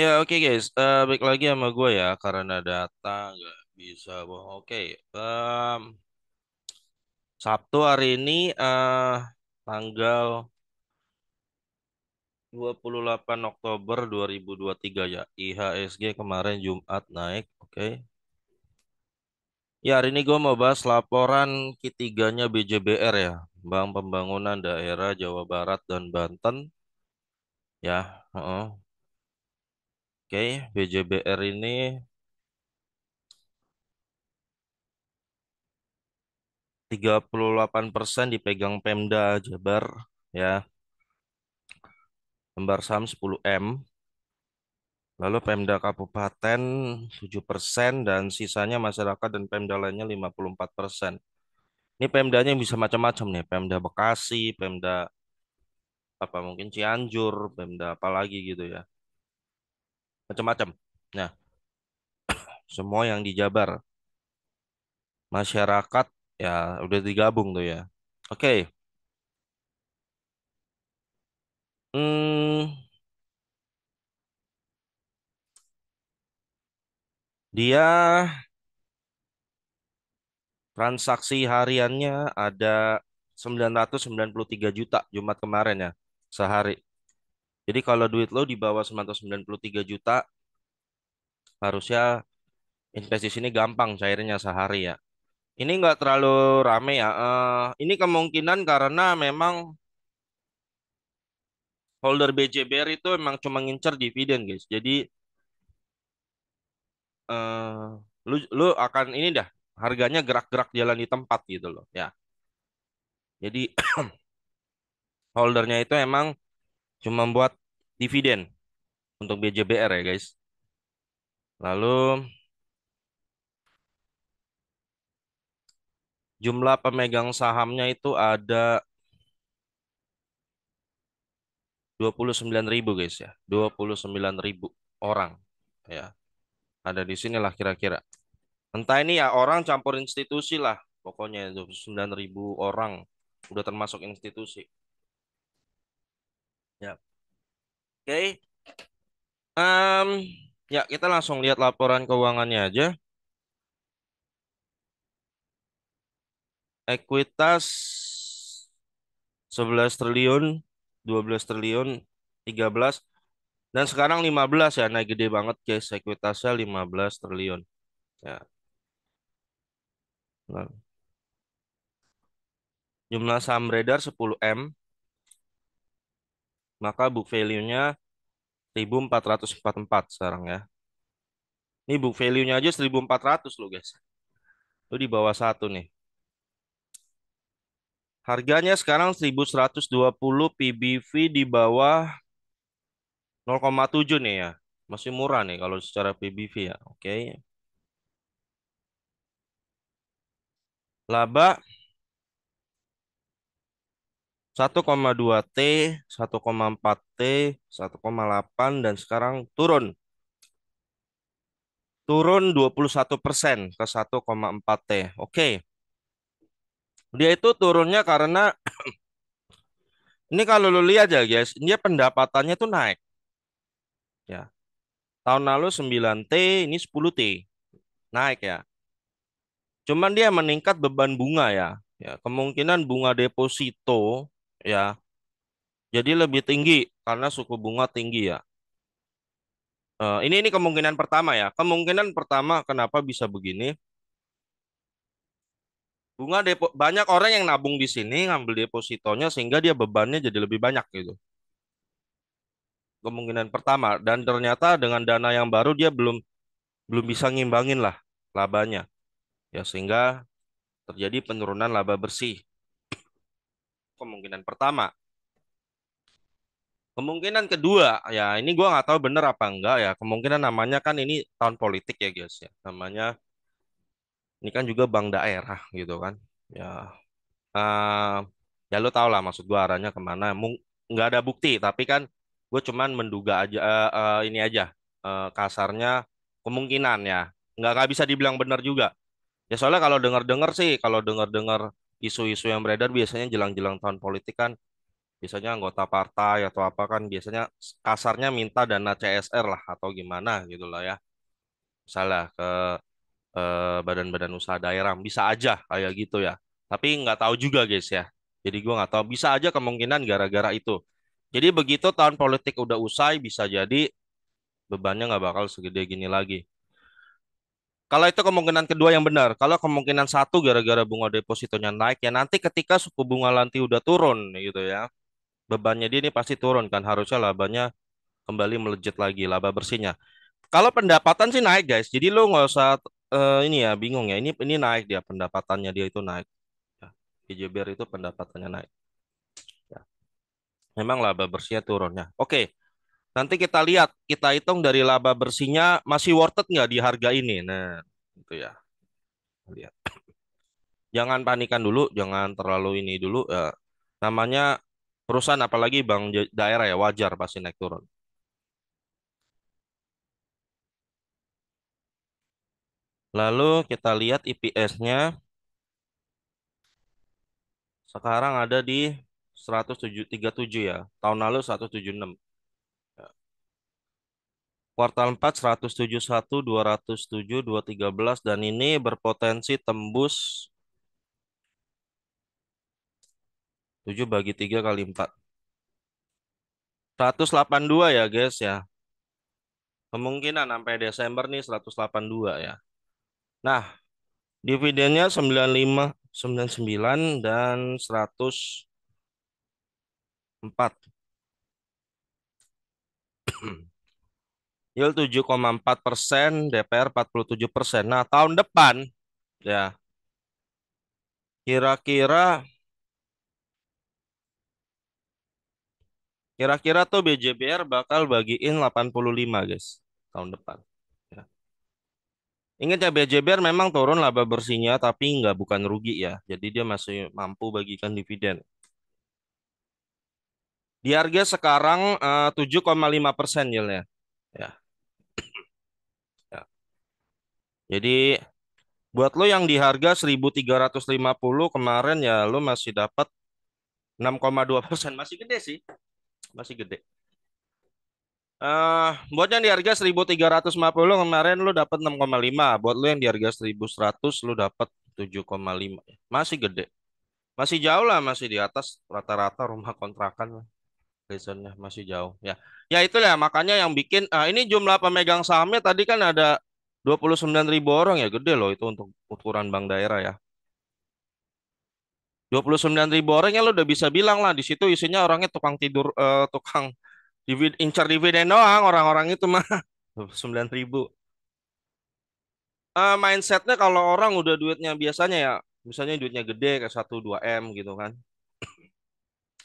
Ya oke guys, Uh, eh, baik lagi sama gue ya karena data nggak bisa bohong. Oke, um, Sabtu hari ini uh, tanggal 28 Oktober 2023 ya. IHSG kemarin Jumat naik, oke. Ya hari ini gue mau bahas laporan ketiganya BJBR ya, Bank Pembangunan Daerah Jawa Barat dan Banten ya. -uh. Oke, BJBR ini tiga puluh delapan persen dipegang Pemda Jabar ya. Lembar saham 10M. Lalu Pemda Kabupaten 7 persen dan sisanya masyarakat dan Pemda lainnya 54 persen. Ini Pemdanya bisa macam-macam nih, Pemda Bekasi, Pemda apa mungkin Cianjur, Pemda apa lagi gitu ya macam-macam. Nah, semua yang dijabar masyarakat ya udah digabung tuh ya. Oke. Okay. Hmm. Dia transaksi hariannya ada 993 juta Jumat kemarin ya sehari. Jadi kalau duit lo di bawah 993 juta, harusnya investasi ini gampang cairnya sehari ya. Ini nggak terlalu rame ya. Uh, ini kemungkinan karena memang holder BJBR itu memang cuma ngincer dividen guys. Jadi uh, lu lu akan ini dah harganya gerak-gerak jalan di tempat gitu loh ya. Jadi holdernya itu emang cuma buat dividen untuk BJBR ya guys. Lalu jumlah pemegang sahamnya itu ada 29.000 guys ya. 29.000 orang ya. Ada di sinilah kira-kira. Entah ini ya orang campur institusi lah pokoknya 29.000 orang udah termasuk institusi. Ya. Oke. Okay. Um, ya, kita langsung lihat laporan keuangannya aja. Ekuitas 11 triliun, 12 triliun, 13 dan sekarang 15 ya, naik gede banget guys, ekuitasnya 15 triliun. Ya. Nah. Jumlah saham beredar 10M, maka book value-nya 1444 sekarang ya. Ini book value-nya aja 1400 loh guys. Itu di bawah satu nih. Harganya sekarang 1120 PBV di bawah 0,7 nih ya. Masih murah nih kalau secara PBV ya. Oke. Okay. Laba 1,2T, 1,4T, 1,8 dan sekarang turun. Turun 21 persen ke 1,4T. Oke. Dia itu turunnya karena ini kalau lu lihat ya guys, dia pendapatannya tuh naik. Ya. Tahun lalu 9T, ini 10T. Naik ya. Cuman dia meningkat beban bunga ya. Ya, kemungkinan bunga deposito ya. Jadi lebih tinggi karena suku bunga tinggi ya. Eh, ini ini kemungkinan pertama ya. Kemungkinan pertama kenapa bisa begini? Bunga depo banyak orang yang nabung di sini ngambil depositonya sehingga dia bebannya jadi lebih banyak gitu. Kemungkinan pertama dan ternyata dengan dana yang baru dia belum belum bisa ngimbangin lah labanya. Ya sehingga terjadi penurunan laba bersih kemungkinan pertama. Kemungkinan kedua, ya ini gue nggak tahu bener apa enggak ya. Kemungkinan namanya kan ini tahun politik ya guys ya. Namanya ini kan juga bank daerah gitu kan. Ya, uh, ya lo tau lah maksud gue arahnya kemana. nggak ada bukti, tapi kan gue cuman menduga aja uh, uh, ini aja uh, kasarnya kemungkinan ya. Nggak nggak bisa dibilang bener juga. Ya soalnya kalau dengar-dengar sih, kalau dengar-dengar isu-isu yang beredar biasanya jelang-jelang tahun politik kan biasanya anggota partai atau apa kan biasanya kasarnya minta dana CSR lah atau gimana gitu lah ya. salah ke eh, badan-badan eh, usaha daerah bisa aja kayak gitu ya. Tapi nggak tahu juga guys ya. Jadi gua nggak tahu bisa aja kemungkinan gara-gara itu. Jadi begitu tahun politik udah usai bisa jadi bebannya nggak bakal segede gini lagi. Kalau itu kemungkinan kedua yang benar. Kalau kemungkinan satu gara-gara bunga depositonya naik ya nanti ketika suku bunga nanti udah turun gitu ya. Bebannya dia ini pasti turun kan harusnya labanya kembali melejit lagi laba bersihnya. Kalau pendapatan sih naik guys. Jadi lo nggak usah uh, ini ya bingung ya. Ini ini naik dia pendapatannya dia itu naik. Ya. itu pendapatannya naik. Ya. Memang laba bersihnya turun ya. Oke. Okay. Nanti kita lihat, kita hitung dari laba bersihnya masih worth it nggak di harga ini. Nah, itu ya. Lihat. Jangan panikan dulu, jangan terlalu ini dulu. Eh, namanya perusahaan apalagi bank daerah ya wajar pasti naik turun. Lalu kita lihat IPS-nya. Sekarang ada di 1737 ya. Tahun lalu 176 kuartal 4 171, 207, 213 dan ini berpotensi tembus 7 bagi 3 kali 4. 182 ya guys ya. Kemungkinan sampai Desember nih 182 ya. Nah, dividennya 95, 99 dan 104. yield 7,4 persen, DPR 47 persen. Nah, tahun depan ya kira-kira kira-kira tuh BJBR bakal bagiin 85 guys tahun depan. Ya. Ingat ya BJBR memang turun laba bersihnya tapi nggak bukan rugi ya. Jadi dia masih mampu bagikan dividen. Di harga sekarang eh, uh, 7,5 persen yieldnya. Ya. Jadi buat lo yang di harga 1350 kemarin ya lo masih dapat 6,2 persen masih gede sih masih gede uh, buat yang di harga 1350 kemarin lo dapat 6,5 buat lo yang di harga 1100 lo dapat 7,5 masih gede masih jauh lah masih di atas rata-rata rumah kontrakan lah reasonnya masih jauh ya ya itulah makanya yang bikin uh, ini jumlah pemegang sahamnya tadi kan ada 29 ribu orang ya gede loh itu untuk ukuran bank daerah ya. 29 ribu orang ya lo udah bisa bilang lah di situ isinya orangnya tukang tidur uh, tukang divid incar dividen doang orang-orang itu mah 29 ribu. Uh, mindsetnya kalau orang udah duitnya biasanya ya misalnya duitnya gede kayak 1 2 M gitu kan.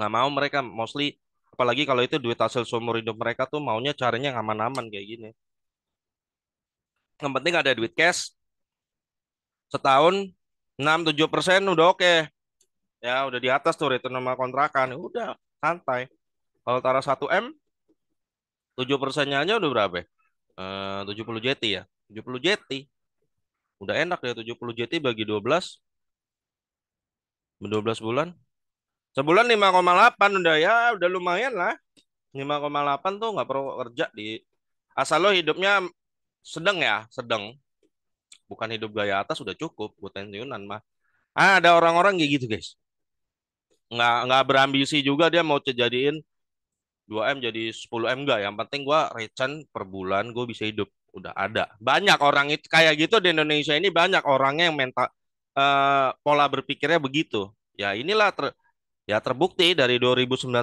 Nggak mau mereka mostly apalagi kalau itu duit hasil seumur hidup mereka tuh maunya caranya aman-aman kayak gini. Yang penting ada duit cash. Setahun 6 7 persen udah oke. Okay. Ya udah di atas tuh return sama kontrakan. Udah santai. Kalau taruh 1 M 7 persennya aja udah berapa? Ya? Eh, 70 JT ya. 70 JT. Udah enak ya 70 JT bagi 12. 12 bulan. Sebulan 5,8 udah ya, udah lumayan lah. 5,8 tuh nggak perlu kerja di asal lo hidupnya sedang ya, sedang. Bukan hidup gaya atas sudah cukup buat pensiunan mah. Ah, ada orang-orang kayak gitu, guys. Nggak nggak berambisi juga dia mau jadiin 2M jadi 10M enggak. Yang penting gua return per bulan gue bisa hidup. Udah ada. Banyak orang itu kayak gitu di Indonesia ini banyak orangnya yang mental uh, eh, pola berpikirnya begitu. Ya inilah ter, ya terbukti dari 29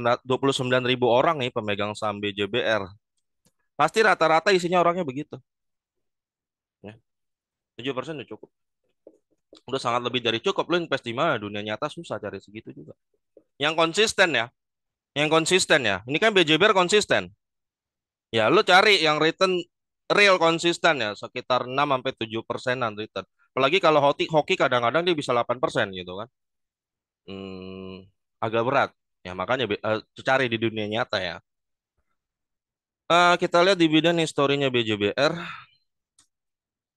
ribu orang nih pemegang saham BJBR. Pasti rata-rata isinya orangnya begitu tujuh persen udah cukup. Udah sangat lebih dari cukup. lo invest di mana? Dunia nyata susah cari segitu juga. Yang konsisten ya. Yang konsisten ya. Ini kan BJBR konsisten. Ya, lo cari yang return real konsisten ya. Sekitar 6 sampai tujuh persenan return. Apalagi kalau hoki, hoki kadang-kadang dia bisa 8 persen gitu kan. Hmm, agak berat. Ya, makanya uh, cari di dunia nyata ya. Uh, kita lihat di bidang historinya BJBR.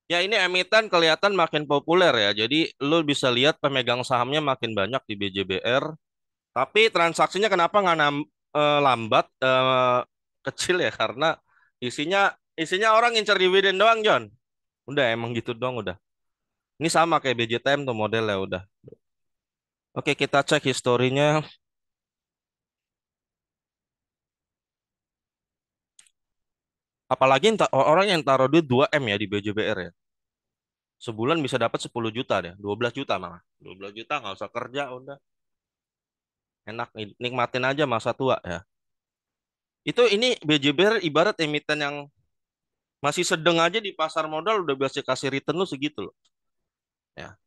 Ya ini emiten kelihatan makin populer ya. Jadi lu bisa lihat pemegang sahamnya makin banyak di BJBR. Tapi transaksinya kenapa nggak uh, lambat uh, kecil ya karena isinya isinya orang ngincer dividen doang John. Udah emang gitu doang udah. Ini sama kayak BJTM tuh modelnya udah. Oke kita cek historinya. apalagi orang yang taruh duit 2M ya di BJBR ya. Sebulan bisa dapat 10 juta deh, 12 juta malah. 12 juta nggak usah kerja udah. Enak nikmatin aja masa tua ya. Itu ini BJBR ibarat emiten yang masih sedang aja di pasar modal udah biasa kasih return lu segitu loh. Ya.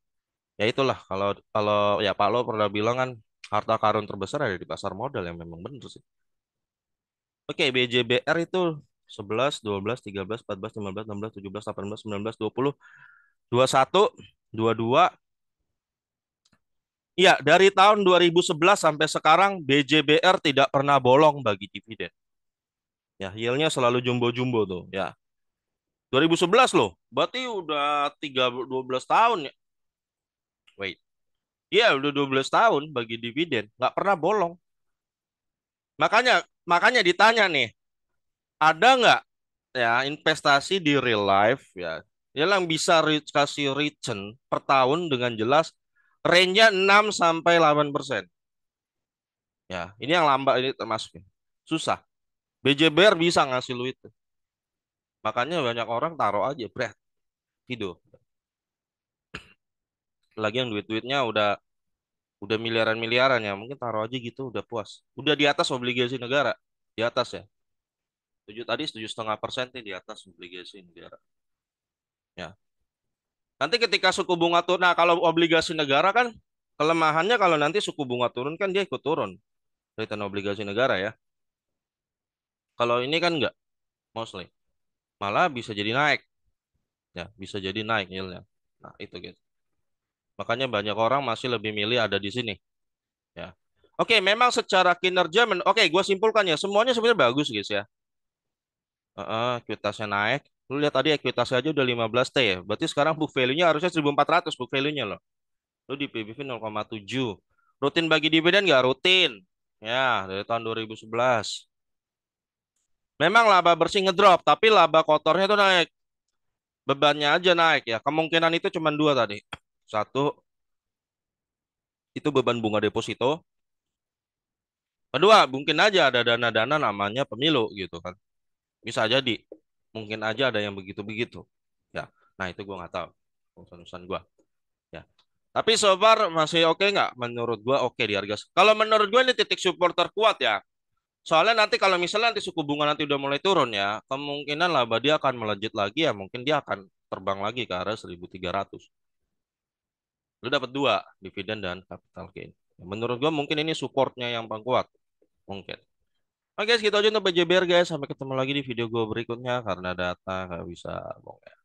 Ya itulah kalau kalau ya Pak Lo pernah bilang kan harta karun terbesar ada di pasar modal yang memang benar sih. Oke, BJBR itu 11, 12, 13, 14, 15, 16, 17, 18, 19, 20, 21, 22. Iya, dari tahun 2011 sampai sekarang BJBR tidak pernah bolong bagi dividen. Ya, yieldnya selalu jumbo-jumbo tuh, ya. 2011 loh, berarti udah 3, 12 tahun ya. Wait. Iya, udah 12 tahun bagi dividen, nggak pernah bolong. Makanya makanya ditanya nih, ada nggak ya investasi di real life ya yang bisa kasih return per tahun dengan jelas range-nya 6 sampai 8 persen. Ya, ini yang lambat ini termasuk susah. BJBR bisa ngasih lu itu. Makanya banyak orang taruh aja berat tidur. Lagi yang duit-duitnya udah udah miliaran-miliaran ya, mungkin taruh aja gitu udah puas. Udah di atas obligasi negara, di atas ya tujuh tadi setuju setengah persen di atas obligasi negara. Ya. Nanti ketika suku bunga turun, nah kalau obligasi negara kan kelemahannya kalau nanti suku bunga turun kan dia ikut turun return obligasi negara ya. Kalau ini kan enggak, mostly. Malah bisa jadi naik. Ya, bisa jadi naik yieldnya. Nah, itu gitu. Makanya banyak orang masih lebih milih ada di sini. Ya. Oke, memang secara kinerja, oke, gue simpulkan ya, semuanya sebenarnya bagus guys ya. Uh, ekuitasnya naik. Lu lihat tadi ekuitasnya aja udah 15T ya. Berarti sekarang book value-nya harusnya 1.400 book value-nya loh. Lu di PBV 0,7. Rutin bagi dividen nggak rutin? Ya, dari tahun 2011. Memang laba bersih ngedrop, tapi laba kotornya tuh naik. Bebannya aja naik ya. Kemungkinan itu cuma dua tadi. Satu, itu beban bunga deposito. Kedua, mungkin aja ada dana-dana namanya pemilu gitu kan bisa jadi mungkin aja ada yang begitu begitu ya nah itu gue nggak tahu urusan urusan gue ya tapi so far masih oke okay nggak menurut gue oke okay di harga kalau menurut gue ini titik support terkuat ya soalnya nanti kalau misalnya nanti suku bunga nanti udah mulai turun ya kemungkinan laba dia akan melanjut lagi ya mungkin dia akan terbang lagi ke arah 1300 lu dapat dua dividen dan capital gain menurut gue mungkin ini supportnya yang paling kuat mungkin Oke guys, segitu aja untuk BJBR guys. Sampai ketemu lagi di video gue berikutnya karena data nggak bisa bongkar. Ya.